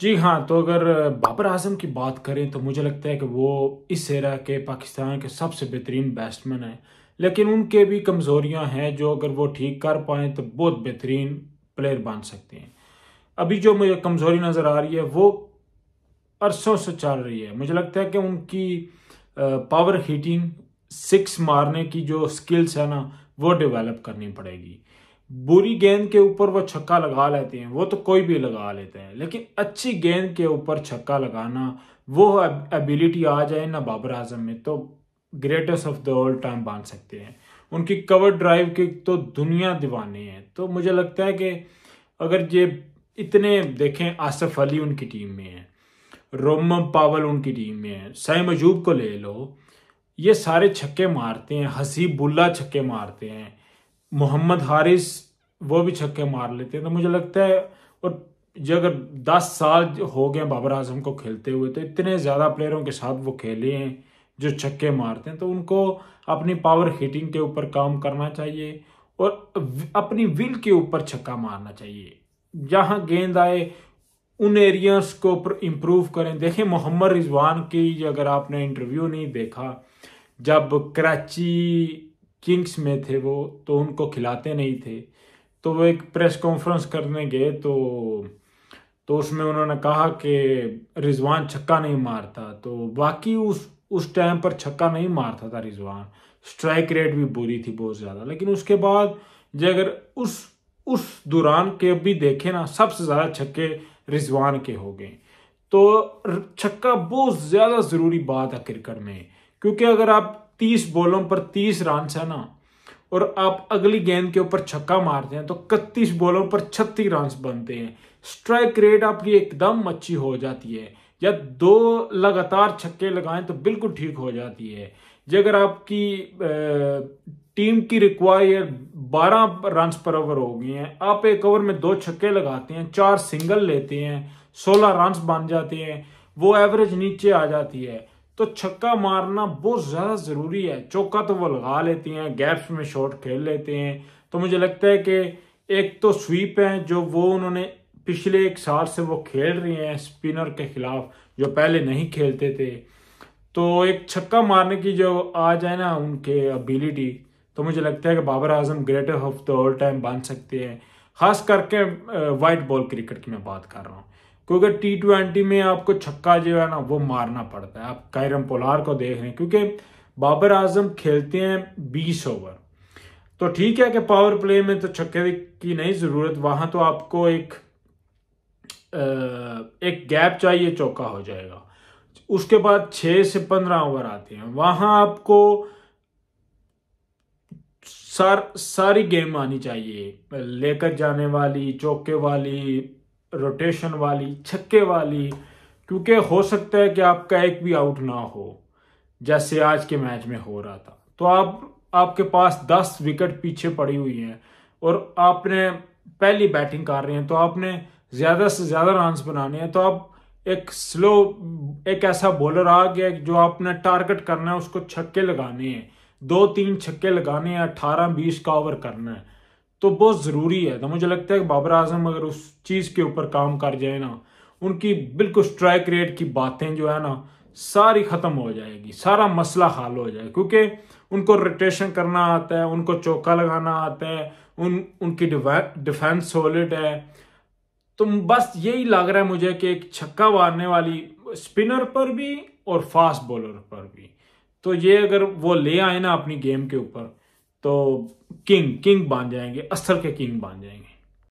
जी हाँ तो अगर बाबर आजम की बात करें तो मुझे लगता है कि वो इस एरा के पाकिस्तान के सबसे बेहतरीन बैट्समैन हैं लेकिन उनके भी कमज़ोरियाँ हैं जो अगर वो ठीक कर पाएँ तो बहुत बेहतरीन प्लेयर बन सकते हैं अभी जो मुझे कमज़ोरी नज़र आ रही है वो अरसों से चल रही है मुझे लगता है कि उनकी पावर हीटिंग सिक्स मारने की जो स्किल्स है ना वो डेवलप करनी पड़ेगी बुरी गेंद के ऊपर वो छक्का लगा लेते हैं वो तो कोई भी लगा लेते हैं लेकिन अच्छी गेंद के ऊपर छक्का लगाना वो एबिलिटी आ जाए ना बाबर आजम में तो greatest of the all time बन सकते हैं उनकी कवर ड्राइव के तो दुनिया दीवाने हैं तो मुझे लगता है कि अगर ये इतने देखें आसफ अली उनकी टीम में है रोमम पावल उनकी टीम में है सही मजूब को ले लो ये सारे छक्के मारते हैं हसीबुल्ला छक्के मारते हैं मोहम्मद हारिस वो भी छक्के मार लेते हैं तो मुझे लगता है और जो अगर दस साल हो गए बाबर आजम को खेलते हुए तो इतने ज़्यादा प्लेयरों के साथ वो खेले हैं जो छक्के मारते हैं तो उनको अपनी पावर हिटिंग के ऊपर काम करना चाहिए और अपनी विल के ऊपर छक्का मारना चाहिए जहाँ गेंद आए उन एरियाज को इम्प्रूव करें देखें मोहम्मद रिजवान की अगर आपने इंटरव्यू नहीं देखा जब कराची किंग्स में थे वो तो उनको खिलाते नहीं थे तो वो एक प्रेस कॉन्फ्रेंस करने गए तो तो उसमें उन्होंने कहा कि रिजवान छक्का नहीं मारता तो बाकी उस उस टाइम पर छक्का नहीं मारता था रिजवान स्ट्राइक रेट भी बुरी थी बहुत ज़्यादा लेकिन उसके बाद जो अगर उस उस दौरान के भी देखें ना सबसे ज़्यादा छक्के रिजवान के हो गए तो छक्का बहुत ज़्यादा ज़रूरी बात है क्रिकेट में क्योंकि अगर आप तीस बॉलों पर तीस रन है ना और आप अगली गेंद के ऊपर छक्का मारते हैं तो इकतीस बॉलों पर छत्तीस रन बनते हैं स्ट्राइक रेट आपकी एकदम अच्छी हो जाती है या दो लगातार छक्के लगाएं तो बिल्कुल ठीक हो जाती है अगर आपकी टीम की रिक्वायर बारह रन पर ओवर हो गई हैं आप एक ओवर में दो छक्के लगाते हैं चार सिंगल लेते हैं सोलह रन बन जाते हैं वो एवरेज नीचे आ जाती है तो छक्का मारना बहुत ज़्यादा ज़रूरी है चौका तो वो लगा लेते हैं गैप्स में शॉट खेल लेते हैं तो मुझे लगता है कि एक तो स्वीप है जो वो उन्होंने पिछले एक साल से वो खेल रहे हैं स्पिनर के खिलाफ जो पहले नहीं खेलते थे तो एक छक्का मारने की जो आ जाए ना उनके एबिलिटी तो मुझे लगता है कि Babar Azam greater of the all time बन सकते हैं खास करके वाइट बॉल क्रिकेट की मैं बात कर रहा हूँ क्योंकि टी ट्वेंटी में आपको छक्का जो है ना वो मारना पड़ता है आप कैरम पोलार को देख रहे हैं क्योंकि बाबर आजम खेलते हैं बीस ओवर तो ठीक है कि पावर प्ले में तो छक्के की नहीं ज़रूरत वहां तो आपको एक एक गैप चाहिए चौका हो जाएगा उसके बाद छह से पंद्रह ओवर आते हैं वहां आपको सार सारी गेम आनी चाहिए लेकर जाने वाली चौके वाली रोटेशन वाली छक्के वाली क्योंकि हो सकता है कि आपका एक भी आउट ना हो जैसे आज के मैच में हो रहा था तो आप आपके पास दस विकेट पीछे पड़ी हुई हैं और आपने पहली बैटिंग कर रहे हैं तो आपने ज़्यादा से ज़्यादा रन्स बनाने हैं तो आप एक स्लो एक ऐसा बॉलर आ गया जो आपने टारगेट करना है उसको छक्के लगाने हैं दो तीन छक्के लगाने हैं अट्ठारह बीस का ओवर करना है तो बहुत ज़रूरी है तो मुझे लगता है कि बाबर आजम अगर उस चीज़ के ऊपर काम कर जाए ना उनकी बिल्कुल स्ट्राइक रेट की बातें जो है ना सारी ख़त्म हो जाएगी सारा मसला हल हो जाएगा क्योंकि उनको रोटेशन करना आता है उनको चौका लगाना आता है उन उनकी डिफेंस सॉलिड है तो बस यही लग रहा है मुझे कि एक छक्का मारने वाली स्पिनर पर भी और फास्ट बॉलर पर भी तो ये अगर वो ले आए ना अपनी गेम के ऊपर तो किंग किंग बन जाएंगे अस्तर के किंग बन जाएंगे